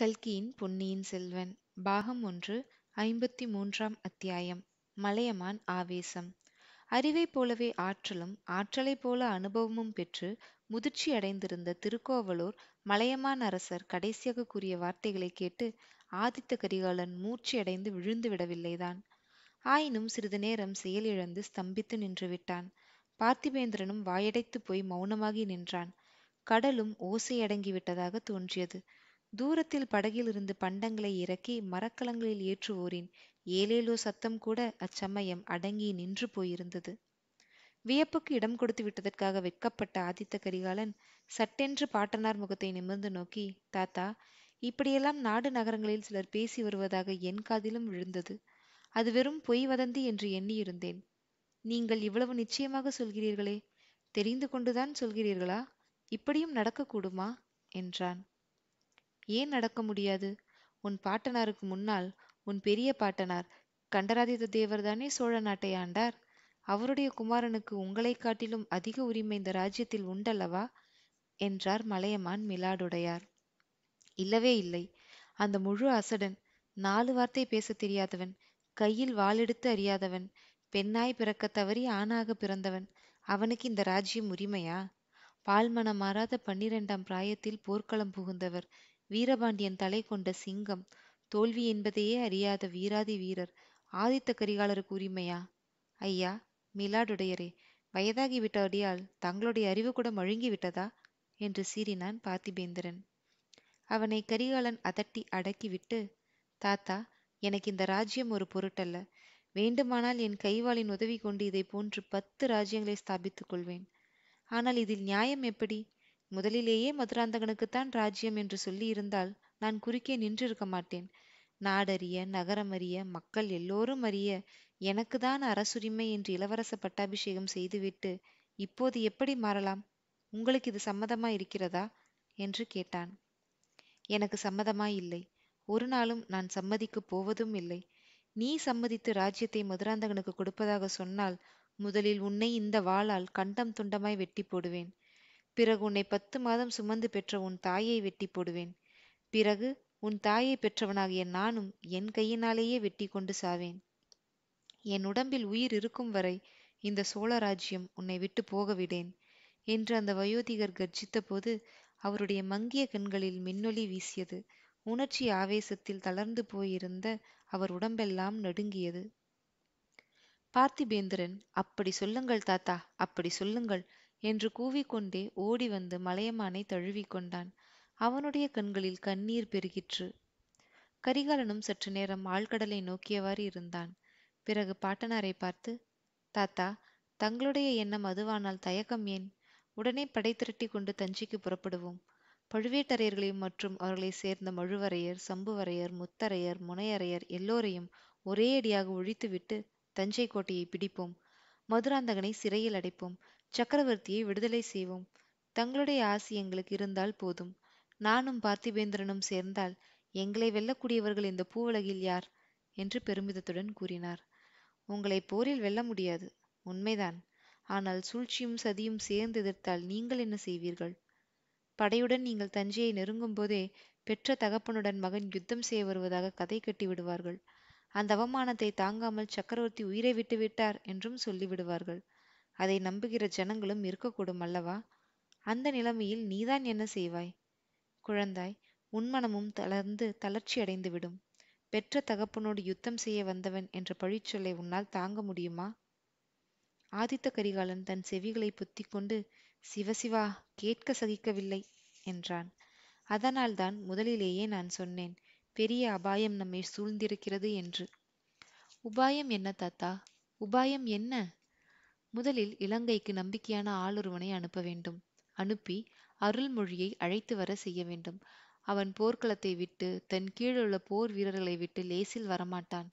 கல்கியின் பொன்னியின் செல்வன் பாகம் ஒன்று ஐம்பத்தி மூன்றாம் அத்தியாயம் மலையமான் ஆவேசம் அறிவைப் போலவே ஆற்றலும் ஆற்றலைப் போல அனுபவமும் பெற்று முதிர்ச்சி அடைந்திருந்த திருக்கோவலூர் மலையமான் அரசர் கடைசியாக கூறிய வார்த்தைகளை கேட்டு ஆதித்த கரிகாலன் மூர்ச்சியடைந்து விழுந்து விடவில்லைதான் ஆயினும் சிறிது நேரம் செயலிழந்து ஸ்தம்பித்து நின்று விட்டான் பார்த்திபேந்திரனும் வாயடைத்து போய் மௌனமாகி நின்றான் கடலும் ஓசையடங்கிவிட்டதாக தோன்றியது தூரத்தில் படகிலிருந்து பண்டங்களை இறக்கி மரக்கலங்களில் ஏற்றுவோரின் ஏலேலோ சத்தம் கூட அச்சமயம் அடங்கி நின்று போயிருந்தது வியப்புக்கு இடம் கொடுத்து விட்டதற்காக வெட்கப்பட்ட ஆதித்த கரிகாலன் சட்டென்று பாட்டனார் முகத்தை நிமிர்ந்து நோக்கி தாத்தா இப்படியெல்லாம் நாடு நகரங்களில் சிலர் பேசி வருவதாக என் காதிலும் விழுந்தது அது வெறும் பொய் வதந்தி என்று எண்ணியிருந்தேன் நீங்கள் இவ்வளவு நிச்சயமாக சொல்கிறீர்களே தெரிந்து கொண்டுதான் சொல்கிறீர்களா இப்படியும் நடக்கக்கூடுமா என்றான் ஏன் நடக்க முடியாது உன் பாட்டனாருக்கு முன்னால் உன் பெரிய பாட்டனார் கண்டராதித்த தேவர் தானே சோழ நாட்டை ஆண்டார் அவருடைய குமாரனுக்கு உங்களை காட்டிலும் அதிக உரிமை இந்த ராஜ்யத்தில் உண்டல்லவா என்றார் மலையமான் மிலாடுடையார் இல்லவே இல்லை அந்த முழு அசடன் நாலு வார்த்தை பேசத் தெரியாதவன் கையில் வாளெடுத்து அறியாதவன் பெண்ணாய் பிறக்க தவறி ஆணாக பிறந்தவன் அவனுக்கு இந்த ராஜ்யம் உரிமையா பால்மனம் மாறாத பன்னிரெண்டாம் பிராயத்தில் போர்க்களம் புகுந்தவர் வீரபாண்டியன் தலை கொண்ட சிங்கம் தோல்வி என்பதையே அறியாத வீராதி வீரர் ஆதித்த கரிகாலருக்கு உரிமையா ஐயா மிலாடுடையரே வயதாகிவிட்டபடியால் தங்களுடைய அறிவு கூட மழுங்கிவிட்டதா என்று சீறினான் பார்த்திபேந்திரன் அவனை கரிகாலன் அதட்டி அடக்கிவிட்டு தாத்தா எனக்கு இந்த ராஜ்யம் ஒரு பொருட்டல்ல வேண்டுமானால் என் கைவாளின் உதவி கொண்டு இதை போன்று பத்து ராஜ்யங்களை ஸ்தாபித்துக் கொள்வேன் ஆனால் இதில் நியாயம் எப்படி முதலிலேயே மதுராந்தகனுக்குத்தான் ராஜ்யம் என்று சொல்லியிருந்தால் நான் குறுக்கே நின்றிருக்க மாட்டேன் நாடறிய நகரமறிய மக்கள் எல்லோரும் அறிய எனக்குதான் அரசுரிமை என்று இளவரச பட்டாபிஷேகம் செய்துவிட்டு இப்போது எப்படி மாறலாம் உங்களுக்கு இது சம்மதமா இருக்கிறதா என்று கேட்டான் எனக்கு சம்மதமாய் இல்லை ஒரு நாளும் நான் சம்மதிக்கு போவதும் இல்லை நீ சம்மதித்து ராஜ்யத்தை மதுராந்தகனுக்கு கொடுப்பதாக சொன்னால் முதலில் உன்னை இந்த வாளால் கண்டம் துண்டமாய் வெட்டி போடுவேன் பிறகு உன்னை பத்து மாதம் சுமந்து பெற்ற உன் தாயை வெட்டி போடுவேன் பிறகு உன் தாயை பெற்றவனாகிய நானும் என் கையினாலேயே வெட்டி கொண்டு சாவேன் என் உடம்பில் உயிர் இருக்கும் வரை இந்த சோழ ராஜ்யம் உன்னை விட்டு போக விடேன் என்று அந்த வயோதிகர் கர்ஜித்த போது அவருடைய மங்கிய கண்களில் மின்னொலி வீசியது உணர்ச்சி ஆவேசத்தில் தளர்ந்து போயிருந்த அவர் உடம்பெல்லாம் நடுங்கியது பார்த்திபேந்திரன் அப்படி சொல்லுங்கள் தாத்தா அப்படி சொல்லுங்கள் என்று கூவிக்கொண்டே ஓடி வந்து மலையமானை தழுவிக்கொண்டான் அவனுடைய கண்களில் கண்ணீர் பெருகிற்று கரிகாலனும் சற்று நேரம் ஆழ்கடலை நோக்கியவாறு இருந்தான் பிறகு பாட்டனாரை பார்த்து தாத்தா தங்களுடைய எண்ணம் அதுவானால் தயக்கம் ஏன் உடனே படை திரட்டி கொண்டு தஞ்சைக்கு புறப்படுவோம் பழுவேட்டரையர்களையும் மற்றும் அவர்களை சேர்ந்த மழுவரையர் சம்புவரையர் முத்தரையர் முனையரையர் எல்லோரையும் ஒரே அடியாக ஒழித்துவிட்டு தஞ்சை கோட்டையை பிடிப்போம் மதுராந்தகனை சிறையில் அடைப்போம் சக்கரவர்த்தியை விடுதலை செய்வோம் தங்களுடைய ஆசி எங்களுக்கு இருந்தால் போதும் நானும் பார்த்திபேந்திரனும் சேர்ந்தால் எங்களை வெல்லக்கூடியவர்கள் இந்த பூவுலகில் யார் என்று பெருமிதத்துடன் கூறினார் உங்களை போரில் வெல்ல முடியாது உண்மைதான் ஆனால் சூழ்ச்சியும் சதியும் சேர்ந்து எதிர்த்தால் நீங்கள் என்ன செய்வீர்கள் படையுடன் நீங்கள் தஞ்சையை நெருங்கும் போதே பெற்ற தகப்பனுடன் மகன் யுத்தம் செய்ய வருவதாக கதை கட்டி விடுவார்கள் அந்த அவமானத்தை தாங்காமல் சக்கரவர்த்தி உயிரை விட்டு விட்டார் என்றும் சொல்லிவிடுவார்கள் அதை நம்புகிற ஜனங்களும் இருக்கக்கூடும் அல்லவா அந்த நிலைமையில் நீதான் என்ன செய்வாய் குழந்தாய் உன்மனமும் தளர்ந்து தளர்ச்சியடைந்துவிடும் பெற்ற தகப்பனோடு யுத்தம் செய்ய வந்தவன் என்ற பழிச்சொல்லை உன்னால் தாங்க முடியுமா ஆதித்த கரிகாலன் தன் செவிகளை புத்தி கொண்டு சிவசிவா கேட்க சகிக்கவில்லை என்றான் அதனால்தான் முதலிலேயே நான் சொன்னேன் பெரிய அபாயம் நம்மை சூழ்ந்திருக்கிறது என்று உபாயம் என்ன தாத்தா உபாயம் என்ன முதலில் இலங்கைக்கு நம்பிக்கையான ஆளொருவனை அனுப்ப வேண்டும் அனுப்பி அருள்மொழியை அழைத்து வர செய்ய வேண்டும் அவன் போர்க்களத்தை விட்டு தன் கீழுள்ள போர் வீரர்களை விட்டு லேசில் வரமாட்டான்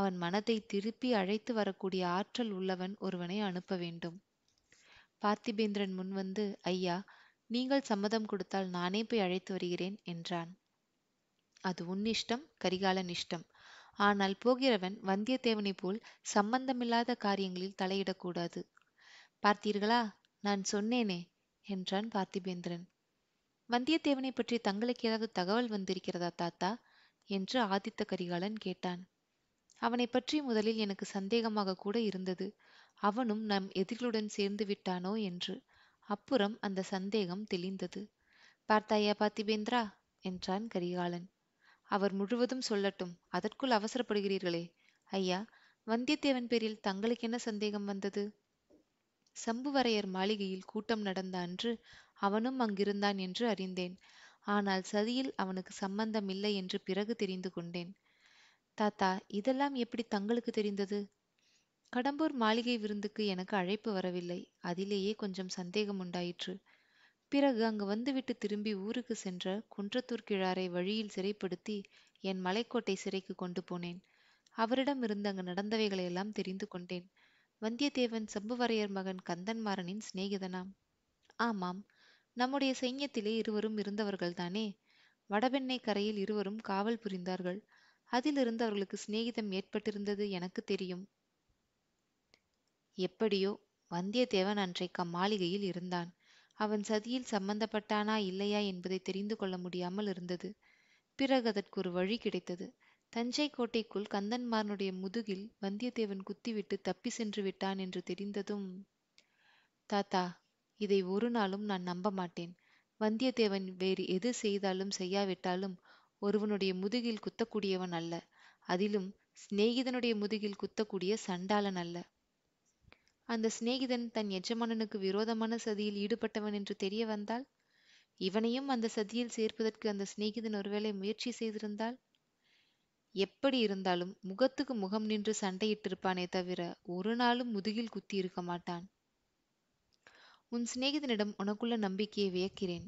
அவன் மனத்தை திருப்பி அழைத்து வரக்கூடிய ஆற்றல் உள்ளவன் ஒருவனை அனுப்ப வேண்டும் பார்த்திபேந்திரன் முன்வந்து ஐயா நீங்கள் சம்மதம் கொடுத்தால் நானே போய் அழைத்து வருகிறேன் என்றான் அது உன் இஷ்டம் கரிகாலன் இஷ்டம் ஆனால் போகிறவன் வந்தியத்தேவனைப் போல் சம்பந்தமில்லாத காரியங்களில் தலையிடக்கூடாது பார்த்தீர்களா நான் சொன்னேனே என்றான் பார்த்திபேந்திரன் வந்தியத்தேவனை பற்றி தங்களுக்கு ஏதாவது தகவல் வந்திருக்கிறதா தாத்தா என்று ஆதித்த கரிகாலன் கேட்டான் அவனை பற்றி முதலில் எனக்கு சந்தேகமாக கூட இருந்தது அவனும் நம் எதிர்களுடன் சேர்ந்து விட்டானோ என்று அப்புறம் அந்த சந்தேகம் தெளிந்தது பார்த்தாயா பார்த்திபேந்திரா என்றான் கரிகாலன் அவர் முழுவதும் சொல்லட்டும் அதற்குள் அவசரப்படுகிறீர்களே ஐயா வந்தியத்தேவன் பேரில் தங்களுக்கு என்ன சந்தேகம் வந்தது சம்புவரையர் மாளிகையில் கூட்டம் நடந்த அன்று அவனும் அங்கிருந்தான் என்று அறிந்தேன் ஆனால் சதியில் அவனுக்கு சம்பந்தம் இல்லை என்று பிறகு தெரிந்து கொண்டேன் தாத்தா இதெல்லாம் எப்படி தங்களுக்கு தெரிந்தது கடம்பூர் மாளிகை விருந்துக்கு எனக்கு அழைப்பு வரவில்லை அதிலேயே கொஞ்சம் சந்தேகம் உண்டாயிற்று பிறகு அங்கு வந்துவிட்டு திரும்பி ஊருக்கு சென்ற குன்றத்தூர் கிழாரை வழியில் சிறைப்படுத்தி என் மலைக்கோட்டை சிறைக்கு கொண்டு போனேன் அவரிடம் இருந்து அங்கு நடந்தவைகளையெல்லாம் தெரிந்து கொண்டேன் வந்தியத்தேவன் சம்புவரையர் மகன் கந்தன்மாறனின் சிநேகிதனாம் ஆமாம் நம்முடைய சைன்யத்திலே இருவரும் இருந்தவர்கள்தானே வடபெண்ணை கரையில் இருவரும் காவல் புரிந்தார்கள் அதிலிருந்து அவர்களுக்கு சிநேகிதம் ஏற்பட்டிருந்தது எனக்கு தெரியும் எப்படியோ வந்தியத்தேவன் அன்றைக்கு அம்மாளிகையில் இருந்தான் அவன் சதியில் சம்பந்தப்பட்டானா இல்லையா என்பதை தெரிந்து கொள்ள முடியாமல் இருந்தது பிறகு அதற்கு ஒரு வழி கிடைத்தது தஞ்சை கோட்டைக்குள் கந்தன்மாரனுடைய முதுகில் வந்தியத்தேவன் குத்திவிட்டு தப்பி சென்று விட்டான் என்று தெரிந்ததும் தாத்தா இதை ஒரு நாளும் நான் நம்ப மாட்டேன் வந்தியத்தேவன் வேறு எது செய்தாலும் செய்யாவிட்டாலும் ஒருவனுடைய முதுகில் குத்தக்கூடியவன் அல்ல அதிலும் சிநேகிதனுடைய முதுகில் குத்தக்கூடிய சண்டாளன் அல்ல அந்த சிநேகிதன் தன் எஜமானனுக்கு விரோதமான சதியில் ஈடுபட்டவன் என்று தெரிய வந்தால் இவனையும் அந்த சதியில் சேர்ப்பதற்கு அந்த சிநேகிதன் ஒருவேளை முயற்சி செய்திருந்தால் எப்படி இருந்தாலும் முகத்துக்கு முகம் நின்று சண்டையிட்டிருப்பானே தவிர ஒரு நாளும் முதுகில் குத்தி இருக்க மாட்டான் உன் சிநேகிதனிடம் உனக்குள்ள நம்பிக்கையை வியக்கிறேன்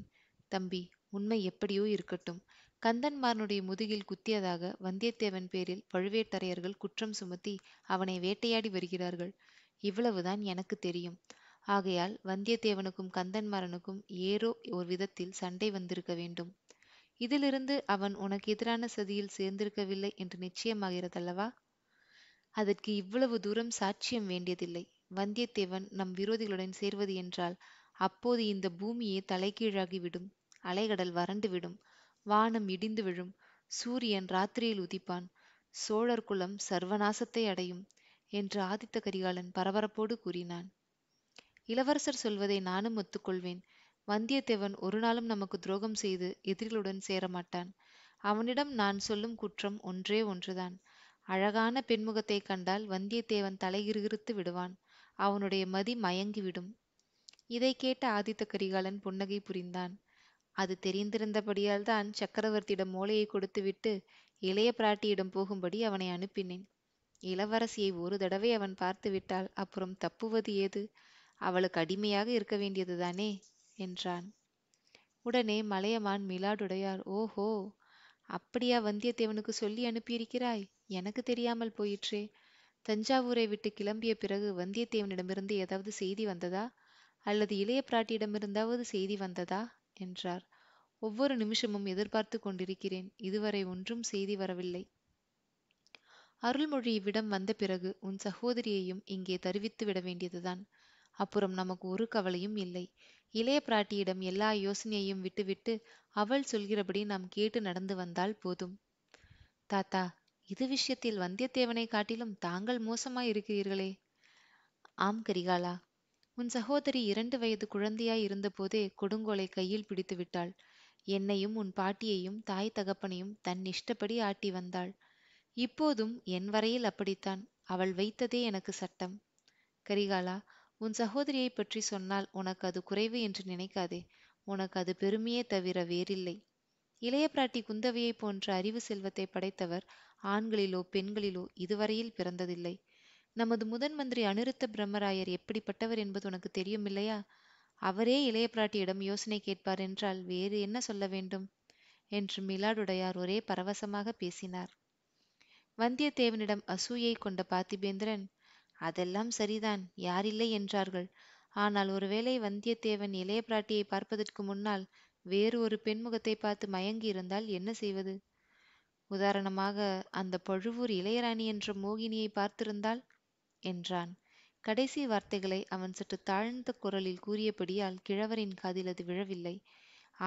தம்பி உண்மை எப்படியோ இருக்கட்டும் கந்தன்மாரனுடைய முதுகில் குத்தியதாக வந்தியத்தேவன் பேரில் பழுவேட்டரையர்கள் குற்றம் சுமத்தி அவனை வேட்டையாடி வருகிறார்கள் இவ்வளவுதான் எனக்கு தெரியும் ஆகையால் வந்தியத்தேவனுக்கும் கந்தன்மாறனுக்கும் ஏதோ ஒரு விதத்தில் சண்டை வந்திருக்க வேண்டும் இதிலிருந்து அவன் உனக்கு எதிரான சதியில் சேர்ந்திருக்கவில்லை என்று நிச்சயமாகிறதல்லவா அதற்கு இவ்வளவு தூரம் சாட்சியம் வேண்டியதில்லை வந்தியத்தேவன் நம் விரோதிகளுடன் சேர்வது என்றால் அப்போது இந்த பூமியே தலைகீழாகிவிடும் அலைகடல் வறண்டுவிடும் வானம் இடிந்து விழும் சூரியன் ராத்திரியில் உதிப்பான் சோழர் குலம் சர்வநாசத்தை அடையும் என்று ஆதித்த கரிகாலன் பரபரப்போடு கூறினான் இளவரசர் சொல்வதை நானும் ஒத்துக்கொள்வேன் வந்தியத்தேவன் ஒரு நாளும் நமக்கு துரோகம் செய்து எதிரிகளுடன் சேரமாட்டான் அவனிடம் நான் சொல்லும் குற்றம் ஒன்றே ஒன்றுதான் அழகான பெண்முகத்தை கண்டால் வந்தியத்தேவன் தலைகிருகிருத்து விடுவான் அவனுடைய மதி மயங்கிவிடும் இதை கேட்ட ஆதித்த கரிகாலன் புன்னகை புரிந்தான் அது தெரிந்திருந்தபடியால் தான் சக்கரவர்த்தியிடம் மோலையை கொடுத்துவிட்டு இளைய பிராட்டியிடம் போகும்படி அவனை அனுப்பினேன் இளவரசியை ஒரு தடவை அவன் பார்த்து விட்டால் அப்புறம் தப்புவது ஏது அவளுக்கு அடிமையாக இருக்க வேண்டியதுதானே என்றான் உடனே மலையமான் மிலாடுடையார் ஓஹோ அப்படியா வந்தியத்தேவனுக்கு சொல்லி அனுப்பியிருக்கிறாய் எனக்கு தெரியாமல் போயிற்றே தஞ்சாவூரை விட்டு கிளம்பிய பிறகு வந்தியத்தேவனிடமிருந்து ஏதாவது செய்தி வந்ததா அல்லது இளைய பிராட்டியிடமிருந்தாவது செய்தி வந்ததா என்றார் ஒவ்வொரு நிமிஷமும் எதிர்பார்த்து கொண்டிருக்கிறேன் இதுவரை ஒன்றும் செய்தி வரவில்லை அருள்மொழி இவ்விடம் வந்த பிறகு உன் சகோதரியையும் இங்கே தருவித்து விட வேண்டியதுதான் அப்புறம் நமக்கு ஒரு கவலையும் இல்லை இளைய பிராட்டியிடம் எல்லா யோசனையையும் விட்டுவிட்டு அவள் சொல்கிறபடி நாம் கேட்டு நடந்து வந்தால் போதும் தாத்தா இது விஷயத்தில் வந்தியத்தேவனை காட்டிலும் தாங்கள் மோசமாய் இருக்கிறீர்களே ஆம் கரிகாலா உன் சகோதரி இரண்டு வயது குழந்தையாய் இருந்தபோதே கொடுங்கோலை கையில் பிடித்து விட்டாள் என்னையும் உன் பாட்டியையும் தாய் தகப்பனையும் தன் இஷ்டப்படி ஆட்டி வந்தாள் இப்போதும் என் வரையில் அப்படித்தான் அவள் வைத்ததே எனக்கு சட்டம் கரிகாலா உன் சகோதரியை பற்றி சொன்னால் உனக்கு அது குறைவு என்று நினைக்காதே உனக்கு அது பெருமையே தவிர வேறில்லை இளைய பிராட்டி குந்தவையைப் போன்ற அறிவு செல்வத்தை படைத்தவர் ஆண்களிலோ பெண்களிலோ இதுவரையில் பிறந்ததில்லை நமது முதன் மந்திரி அனிருத்த பிரம்மராயர் எப்படிப்பட்டவர் என்பது உனக்கு தெரியும் இல்லையா அவரே இளைய பிராட்டியிடம் யோசனை கேட்பார் என்றால் வேறு என்ன சொல்ல வேண்டும் என்று மிலாடுடையார் ஒரே பரவசமாக பேசினார் வந்தியத்தேவனிடம் அசூயை கொண்ட பார்த்திபேந்திரன் அதெல்லாம் சரிதான் யாரில்லை என்றார்கள் ஆனால் ஒருவேளை வந்தியத்தேவன் இளைய பிராட்டியை பார்ப்பதற்கு முன்னால் வேறு ஒரு பெண்முகத்தை பார்த்து மயங்கி இருந்தால் என்ன செய்வது உதாரணமாக அந்த பழுவூர் இளையராணி என்ற மோகினியை பார்த்திருந்தால் என்றான் கடைசி வார்த்தைகளை அவன் சற்று தாழ்ந்த குரலில் கூறியபடியால் கிழவரின் காதில் அது விழவில்லை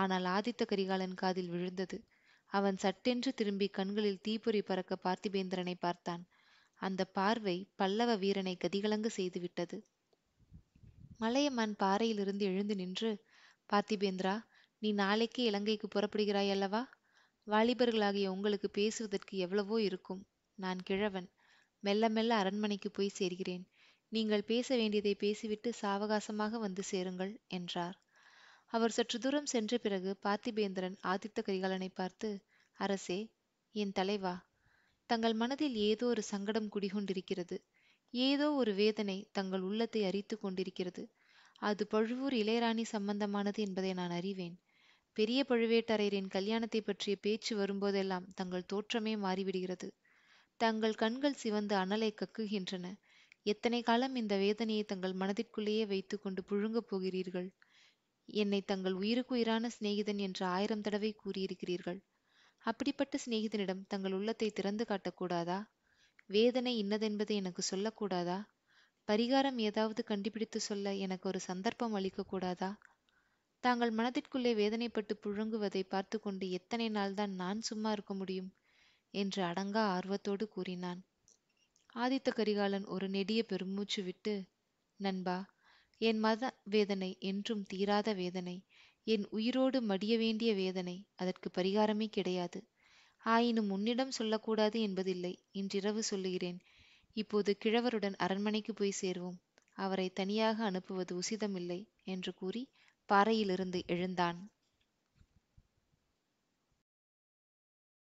ஆனால் ஆதித்த கரிகாலன் காதில் விழுந்தது அவன் சட்டென்று திரும்பி கண்களில் தீப்பொறி பறக்க பார்த்திபேந்திரனை பார்த்தான் அந்த பார்வை பல்லவ வீரனை கதிகலங்கு செய்துவிட்டது மலையமான் பாறையிலிருந்து எழுந்து நின்று பார்த்திபேந்திரா நீ நாளைக்கே இலங்கைக்கு புறப்படுகிறாய் அல்லவா வாலிபர்களாகிய உங்களுக்கு பேசுவதற்கு எவ்வளவோ இருக்கும் நான் கிழவன் மெல்ல மெல்ல அரண்மனைக்கு போய் சேர்கிறேன் நீங்கள் பேச வேண்டியதை பேசிவிட்டு சாவகாசமாக வந்து சேருங்கள் என்றார் அவர் சற்று தூரம் சென்ற பிறகு பார்த்திபேந்திரன் ஆதித்த கரிகாலனை பார்த்து அரசே என் தலைவா தங்கள் மனதில் ஏதோ ஒரு சங்கடம் குடிகொண்டிருக்கிறது ஏதோ ஒரு வேதனை தங்கள் உள்ளத்தை அரித்து கொண்டிருக்கிறது அது பழுவூர் இளையராணி சம்பந்தமானது என்பதை நான் அறிவேன் பெரிய பழுவேட்டரையரின் கல்யாணத்தை பற்றிய பேச்சு வரும்போதெல்லாம் தங்கள் தோற்றமே மாறிவிடுகிறது தங்கள் கண்கள் சிவந்து அனலை கக்குகின்றன எத்தனை காலம் இந்த வேதனையை தங்கள் மனதிற்குள்ளேயே வைத்து கொண்டு புழுங்கப் போகிறீர்கள் என்னை தங்கள் உயிருக்குயிரான சிநேகிதன் என்று ஆயிரம் தடவை கூறியிருக்கிறீர்கள் அப்படிப்பட்ட சிநேகிதனிடம் தங்கள் உள்ளத்தை திறந்து காட்டக்கூடாதா வேதனை இன்னதென்பதை எனக்கு சொல்லக்கூடாதா பரிகாரம் ஏதாவது கண்டுபிடித்து சொல்ல எனக்கு ஒரு சந்தர்ப்பம் அளிக்கக்கூடாதா தாங்கள் மனதிற்குள்ளே வேதனைப்பட்டு புழுங்குவதை பார்த்து கொண்டு எத்தனை நாள்தான் நான் சும்மா இருக்க முடியும் என்று அடங்கா ஆர்வத்தோடு கூறினான் ஆதித்த கரிகாலன் ஒரு நெடிய பெருமூச்சு விட்டு நண்பா என் மத வேதனை என்றும் தீராத வேதனை என் உயிரோடு மடிய வேண்டிய வேதனை அதற்கு பரிகாரமே கிடையாது ஆயினும் உன்னிடம் சொல்லக்கூடாது என்பதில்லை இன்றிரவு சொல்லுகிறேன் இப்போது கிழவருடன் அரண்மனைக்கு போய் சேர்வோம் அவரை தனியாக அனுப்புவது உசிதமில்லை என்று கூறி பாறையிலிருந்து எழுந்தான்